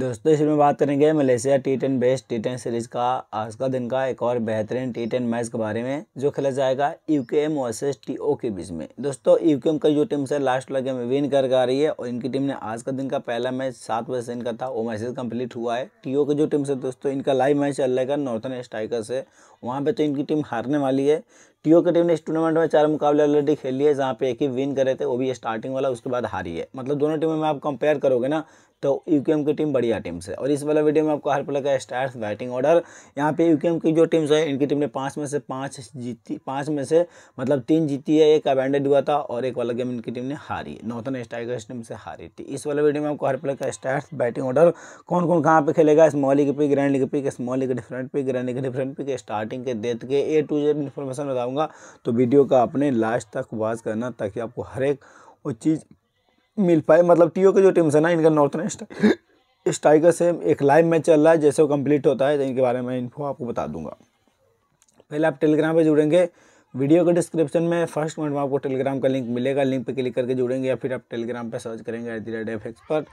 दोस्तों इसमें बात करेंगे Malaysia T ten best T ten series का आज का दिन का एक और बेहतरीन टी टेन मैच के बारे में जो खेला जाएगा UK M versus T O के बीच में दोस्तों यूके एम का जो टीम से लास्ट लगे में विन करके आ रही है और इनकी टीम ने आज का दिन का पहला मैच सात बजे से इनका था वो मैच कंप्लीट हुआ है टी ओ की जो टीम से दोस्तों इनका लाइव मैच चल रहेगा नॉर्थन स्ट्राइकर से वहाँ पर तो इनकी टीम हारने वाली है टीओ के टीम ने इस टूर्नामेंट में चार मुकाबले ऑलरेडी खेल लिए जहाँ पे एक ही विन करे थे वो भी स्टार्टिंग वाला उसके बाद हारी है मतलब दोनों टीमों में आप कंपेयर करोगे ना तो यूकेएम की टीम बढ़िया टीम से और इस वाला वीडियो में आपको हर प्लेयर का स्टार्स बैटिंग ऑर्डर यहाँ पे यूकेएम की जो टीम्स है इनकी टीम ने पाँच में से पाँच जीती पाँच में से मतलब तीन जीती है एक अबैंडेड हुआ था और एक वाला गेम इनकी टीम ने हारी नॉर्थन स्टाइगर्स टीम से हारी थी इस वाला वीडियो में आपको हर प्लेयर का स्टार्स बैटिंग ऑर्डर कौन कौन कहाँ पे खेलेगा small league pick grand league pick small league different pick grand league different pick starting के डेथ के ए टू जेड इन्फॉर्मेशन बताऊँगा बताऊंगा तो वीडियो का अपने लास्ट तक वॉच करना ताकि आपको हर एक वो चीज़ मिल पाए मतलब टीओ के जो टीम्स है ना इनका नॉर्थन स्ट्राइकर से एक लाइव मैच चल रहा है जैसे वो कंप्लीट होता है तो इनके बारे में इन्फो आपको बता दूंगा पहले आप टेलीग्राम पर जुड़ेंगे वीडियो के डिस्क्रिप्शन में फर्स्ट मिनट में आपको टेलीग्राम का लिंक मिलेगा लिंक पर क्लिक करके जुड़ेंगे या फिर आप टेलीग्राम पर सर्च करेंगे एट दी रेट एफ पर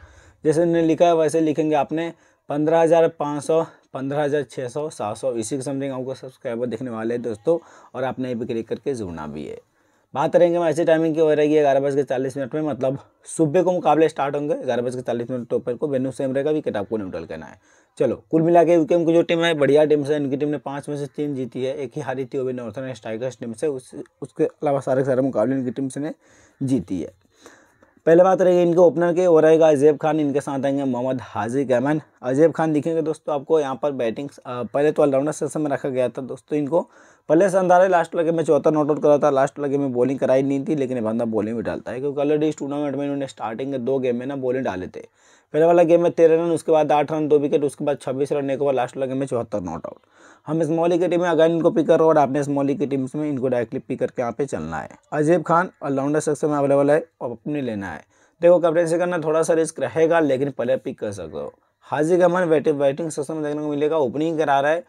जैसे इन्होंने लिखा है वैसे लिखेंगे आपने पंद्रह हज़ार पाँच सौ पंद्रह हज़ार छः सौ सात सौ इसी के समथिंग आपको सब्सक्राइबर देखने वाले हैं दोस्तों और आपने भी क्लिक करके जुड़ना भी है बात करेंगे ऐसे टाइमिंग की हो रही है ग्यारह बज के चालीस मिनट में मतलब सुबह को मुकाबले स्टार्ट होंगे ग्यारह बज के चालीस मिनट टोपर को वेन्यू सेम रहेगा विकेट आपको न्यूट्रल करना है चलो कुल मिला के यूकेएम की जो टीम है बढ़िया टीम से इनकी टीम ने पाँच में से तीन जीती है एक ही हारी थी वो भी नॉर्थन स्ट्राइकर्स टीम से उस उसके अलावा सारे सारे मुकाबले इनकी टीम से ने जीती है पहले बात रहेगी इनके ओपनर के वो रहेगा अजेब खान इनके साथ आएंगे मोहम्मद हाजिक अहमन अजेब खान दिखेंगे दोस्तों आपको यहाँ पर बैटिंग पहले तो ऑलराउंडर सेशन में रखा गया था दोस्तों इनको पहले से है लास्ट लगे में चौथा नॉट आउट करा था लास्ट लगे में बॉलिंग कराई नहीं थी लेकिन बंदा बॉलिंग भी डालता है क्योंकि ऑलरेडी इस टूर्नामेंट में इन्होंने स्टार्टिंग के दो गेम में ना बॉलिंग डाले थे पहले वाला गेम में तेरह रन उसके बाद आठ रन दो विकेट उसके बाद छब्बीस रन एक ओवर लास्ट वाला गेम में चौहत्तर नॉट आउट हम इस मौली की टीम में अगर इनको पिक करो और आपने मौली की टीम में इनको डायरेक्टली पिक करके यहाँ पे चलना है अजीब खान ऑलराउंडर सक्सेस में अवेलेबल है और अपने लेना है देखो से करना थोड़ा सा रिस्क रहेगा लेकिन पहले पिक कर सकते हो हाजी का मन बैटिंग बैटिंग सेक्शन में देखने को मिलेगा ओपनिंग करा रहा है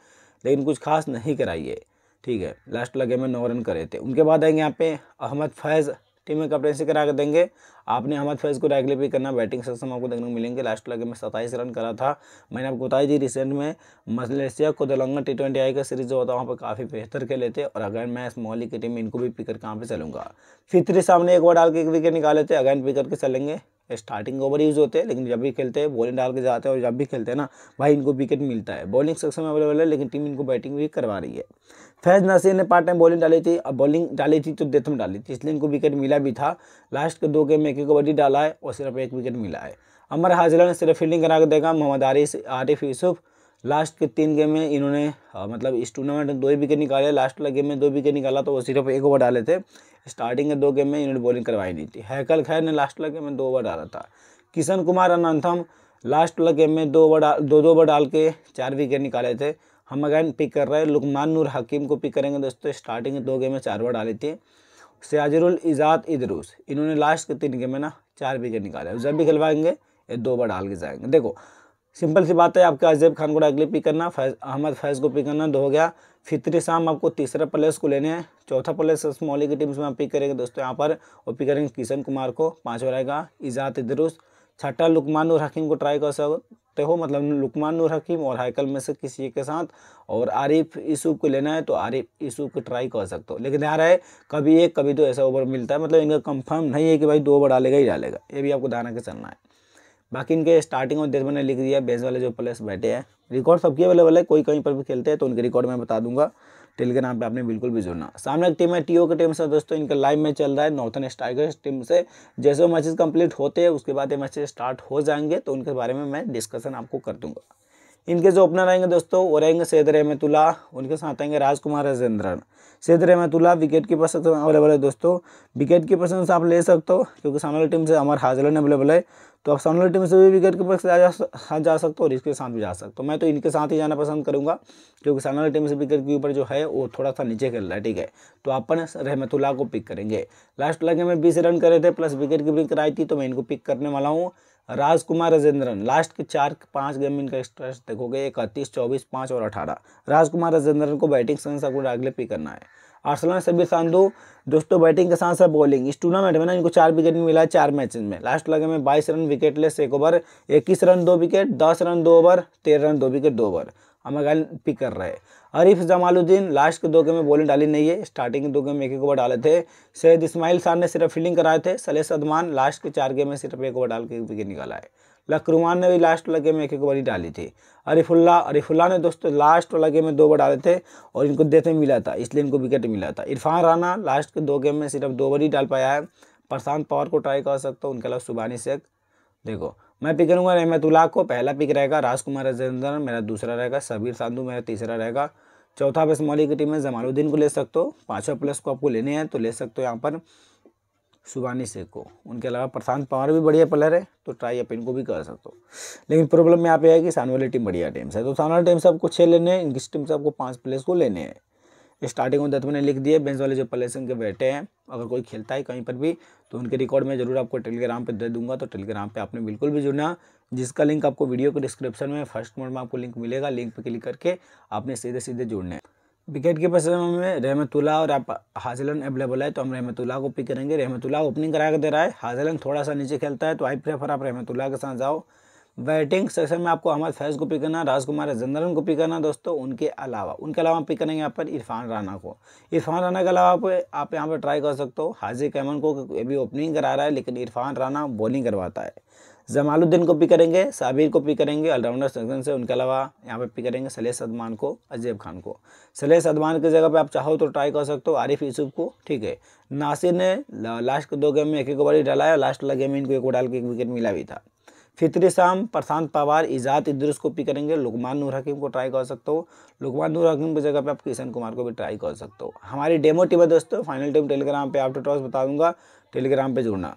लेकिन कुछ खास नहीं कराइए ठीक है लास्ट वाला गेम में नौ रन करे थे उनके बाद आएंगे यहाँ पे अहमद फैज़ टीम में कैप्टनसी करा के देंगे आपने अहमद फैज को डायरेक्टली भी करना बैटिंग सेक्शन आपको देखने को मिलेंगे लास्ट लगे में सत्ताईस रन करा था मैंने आपको बताई थी रिसेंट में मलेशिया को दलंगा टी ट्वेंटी आई का सीरीज जो होता है वहाँ पर काफ़ी बेहतर खेले थे और अगैन मैं मोहली की टीम में इनको भी पिक करके कहाँ पर चलूँगा फिर सामने एक बार डाल के एक विकेट निकाले थे अगैन पिक करके चलेंगे स्टार्टिंग ओवर यूज़ होते हैं लेकिन जब भी खेलते हैं बॉलिंग डाल के जाते हैं और जब भी खेलते हैं ना भाई इनको विकेट मिलता है बॉलिंग सेक्शन में अवेलेबल है लेकिन टीम इनको बैटिंग भी करवा रही है फैज नासिर ने पार्ट टाइम बॉलिंग डाली थी अब बॉलिंग डाली थी तो डेथ में डाली थी इसलिए इनको विकेट मिला भी था लास्ट के दो गेम में एक कबड्डी डाला है और सिर्फ एक विकेट मिला है अमर हाजिला ने सिर्फ फील्डिंग करा के देखा मोहम्मद आरिफ आरिफ यूसुफ लास्ट के तीन गेम में इन्होंने आ, मतलब इस टूर्नामेंट में दो ही विकेट निकाले लास्ट वाला गेम में दो विकेट निकाला तो वो सिर्फ एक ओवर डाले थे स्टार्टिंग के दो गेम में इन्होंने बॉलिंग करवाई नहीं थी हैकल खैर ने लास्ट वाला गेम में दो ओवर डाला था किशन कुमार अनंथम लास्ट वाला गेम में दो ओवर दो दो ओवर डाल के चार विकेट निकाले थे हम अगैन पिक कर रहे हैं लुकमान नूर हकीम को पिक करेंगे दोस्तों स्टार्टिंग के दो गेम में चार ओवर डाली थी सियाजरुल इजाद इदरूस इन्होंने लास्ट के तीन गेम में ना चार विकेट निकाले जब भी खिलवाएंगे ये दो ओवर डाल के जाएंगे देखो सिंपल सी बात है आपका अजैब खान को डाकली पिक करना फैज अहमद फैज़ को पिक करना दो हो गया फितरी शाम आपको तीसरा प्लेस को लेने हैं चौथा प्लेस मौली की टीम से आप पिक करेंगे दोस्तों यहाँ पर और पिक करेंगे किशन कुमार को पाँचवा रहेगा इजात इदरुस छठा लुकमान और हकीम को ट्राई कर सकते हो मतलब लुकमान और हकीम और हाइकल में से किसी के साथ और आरिफ यूसुफ को लेना है तो आरिफ यूसुफ को ट्राई कर सकते हो लेकिन ध्यान रहे कभी एक कभी दो ऐसा ओवर मिलता है मतलब इनका कंफर्म नहीं है कि भाई दो ओवर डालेगा ही डालेगा ये भी आपको दाना के चलना है बाकी इनके स्टार्टिंग और देश मैंने लिख दिया बेस वाले जो प्लेस बैठे हैं रिकॉर्ड सबके अवेलेबल है कोई कहीं पर भी खेलते हैं तो उनके रिकॉर्ड मैं बता दूंगा के नाम पे आपने बिल्कुल भी जुड़ना सामने एक टीम है टीओ की टीम से दोस्तों इनका लाइव मैच चल रहा है नॉर्थन स्ट्राइकर्स टीम से जैसे वो मैचेस कंप्लीट होते हैं उसके बाद ये मैचेस स्टार्ट हो जाएंगे तो उनके बारे में मैं डिस्कशन आपको कर दूंगा इनके जो ओपनर आएंगे दोस्तों वो रहेंगे सैद रहमतुल्ला उनके साथ आएंगे Rajkumar Rajendran Saeed Rahmatullah wicket keeper section available है दोस्तों विकेट कीपर से आप ले सकते हो क्योंकि सामने टीम से अमर हाजलन अवेलेबल है तो आप सामने टीम से भी विकेट कीपर से हाँ, जा सकते हो और इसके साथ भी जा सकते हो मैं तो इनके साथ ही जाना पसंद करूँगा क्योंकि सामने टीम से विकेट कीपर जो है वो थोड़ा सा नीचे खेल रहा है ठीक है तो अपन रहमतुल्ला को पिक करेंगे लास्ट लगे में बीस रन करे थे प्लस विकेट कीपिंग कराई थी तो मैं इनको पिक करने वाला हूँ राजकुमार राजेंद्रन लास्ट के चार पांच गेम में इनका स्ट्रेस देखोगे इकतीस चौबीस पाँच और अठारह राजकुमार राजेंद्रन को बैटिंग से सबको अगले पिक करना है आर्सलॉन ने सभी सांधु दोस्तों बैटिंग के साथ साथ बॉलिंग इस टूर्नामेंट में ना इनको चार विकेट मिला है चार मैचेस में लास्ट लगे में बाईस रन विकेट लेस एक ओवर इक्कीस रन दो विकेट दस रन दो ओवर तेरह रन दो विकेट दो ओवर अमेगाइल पिक कर रहे अरिफ जमालुद्दीन लास्ट के दो गेम में बॉलिंग डाली नहीं है स्टार्टिंग के दो गेम में एक एक ओवर डाले थे सैयद इस्माइल शाह ने सिर्फ फील्डिंग कराए थे सलेह अदमान लास्ट के चार गेम में सिर्फ एक ओवर डाल के विकेट निकाला है लकरुमान ने भी लास्ट वाला गेम में एक एक ओवर ही डाली थी अरिफुल्ला अरिफुल्ला ने दोस्तों लास्ट वाला गेम में दो ओवर डाले थे और इनको देते मिला था इसलिए इनको विकेट मिला था इरफान राना लास्ट के दो गेम में सिर्फ दो ओवर ही डाल पाया है प्रशांत पवार को ट्राई कर सकते हो उनके अलावा सुबानी शेख देखो मैं पिक करूँगा रहमतुल्ला को पहला पिक रहेगा राजकुमार राजेंद्र मेरा दूसरा रहेगा सबीर साधु मेरा तीसरा रहेगा चौथा आप मौली की टीम में जमालुद्दीन को ले सकते हो पाँचवा प्लस को आपको लेने हैं तो ले सकते हो यहाँ पर सुबानी शेख को उनके अलावा प्रशांत पवार भी बढ़िया प्लेयर है तो ट्राई आप इनको भी कर सकते हो लेकिन प्रॉब्लम यहाँ पे है कि सान वाली टीम बढ़िया टीम्स है तो सान वाली टीम से आपको छः लेने हैं इनकी टीम से आपको पाँच प्लेस को लेने हैं स्टार्टिंग में दत्त तो मैंने लिख दिए बेंच वाले जो पलेसन के बैठे हैं अगर कोई खेलता है कहीं पर भी तो उनके रिकॉर्ड में जरूर आपको टेलीग्राम पर दे दूंगा तो टेलीग्राम पर आपने बिल्कुल भी जुड़ना जिसका लिंक आपको वीडियो के डिस्क्रिप्शन में फर्स्ट मोड में आपको लिंक मिलेगा लिंक पर क्लिक करके आपने सीधे सीधे जुड़ने विकेट के पास में रहमतुल्ला और आप हाजलन अवेलेबल है तो हम रहमतुल्ला को पिक करेंगे रहमतुल्ला ओपनिंग करा के दे रहा है हाजलन थोड़ा सा नीचे खेलता है तो आई प्रेफर आप रहमतुल्ला के साथ जाओ बैटिंग सेक्शन में आपको अहमद फैज़ को पिक करना राजकुमार राजेंद्रन को पिक करना दोस्तों उनके अलावा उनके अलावा पिक करेंगे यहाँ पर इरफान राना को इरफान राना के अलावा आप आप यहाँ पर ट्राई कर सकते हो हाजिर कैमन को अभी ओपनिंग करा रहा है लेकिन इरफान राना बॉलिंग करवाता है जमालुद्दीन को पिक करेंगे साबिर को पिक करेंगे ऑलराउंडर सेक्शन से उनके अलावा यहाँ पर पिक करेंगे सलेस सदमान को अजेब खान को सलेस सदमान की जगह पर आप चाहो तो ट्राई कर सकते हो आरिफ यूसुफ को ठीक है नासिर ने लास्ट दो गेम में एक एक ओवर ही डाला है लास्ट वाला गेम में इनको एक डाल के एक विकेट मिला भी था फितरी शाम प्रशांत पवार इजात इद्रस को पिक करेंगे लुकमान नूर हकीम को ट्राई कर सकते हो लुकमान नूर हकीम की जगह पे आप किशन कुमार को भी ट्राई कर सकते हो हमारी डेमो टीम है दोस्तों फाइनल टीम टेलीग्राम पे आप टॉस बता दूंगा टेलीग्राम पे जुड़ना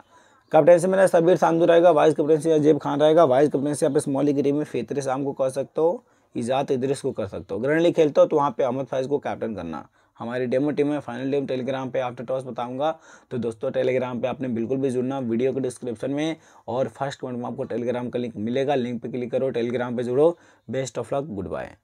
कैप्टनसी मेरा सबीर सांधु रहेगा वाइस कैप्टनसी अजीब खान रहेगा वाइस कैप्टनसी आप स्मॉली ग्रीम में फितरी शाम को कर सकते हो इजात इद्रस को कर सकते हो ग्रैंड खेलते हो तो वहाँ पर अहमद फैज को कैप्टन करना हमारी डेमो टीम है फाइनल टीम टेलीग्राम पे आफ्टर टॉस बताऊंगा तो दोस्तों टेलीग्राम पे आपने बिल्कुल भी जुड़ना वीडियो के डिस्क्रिप्शन में और फर्स्ट पॉइंट में आपको टेलीग्राम का लिंक मिलेगा लिंक पे क्लिक करो टेलीग्राम पे जुड़ो best of luck good bye